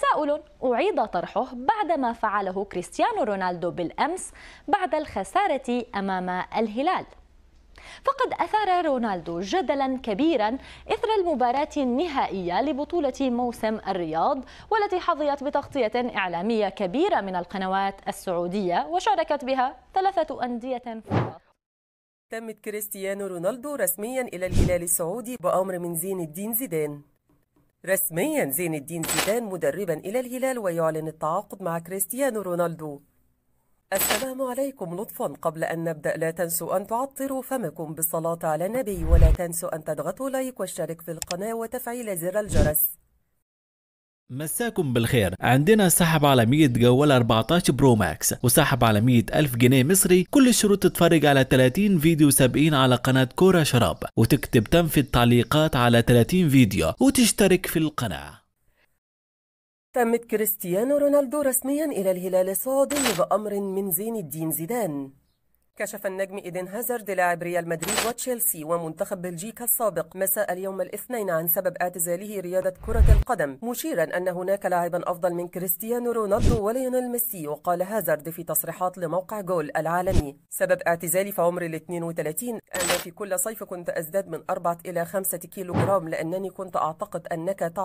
تساؤل أعيد طرحه بعدما فعله كريستيانو رونالدو بالأمس بعد الخسارة أمام الهلال فقد أثار رونالدو جدلا كبيرا إثر المباراة النهائية لبطولة موسم الرياض والتي حظيت بتغطية إعلامية كبيرة من القنوات السعودية وشاركت بها ثلاثة أندية فقط تمت كريستيانو رونالدو رسميا إلى الهلال السعودي بأمر من زين الدين زيدان رسميا زين الدين زيدان مدربا إلى الهلال ويعلن التعاقد مع كريستيانو رونالدو السلام عليكم لطفا قبل أن نبدأ لا تنسوا أن تعطروا فمكم بالصلاة على النبي ولا تنسوا أن تضغطوا لايك واشترك في القناة وتفعيل زر الجرس مساكم بالخير عندنا سحب على 100 جوال 14 برو ماكس وسحب على 100 ألف جنيه مصري كل الشروط تتفرج على 30 فيديو سابقين على قناة كورة شراب وتكتب تم في التعليقات على 30 فيديو وتشترك في القناة تمت كريستيانو رونالدو رسميا إلى الهلال السعودي بأمر من زين الدين زيدان كشف النجم إيدن هازارد لاعب ريال مدريد وتشيلسي ومنتخب بلجيكا السابق مساء اليوم الاثنين عن سبب اعتزاله رياضة كرة القدم مشيرا أن هناك لاعبا أفضل من كريستيانو رونالدو وليونيل ميسي وقال هازارد في تصريحات لموقع جول العالمي سبب اعتزالي في عمر ال 32 أنا في كل صيف كنت أزداد من 4 إلى 5 كيلو جرام لأنني كنت أعتقد أنك تعطي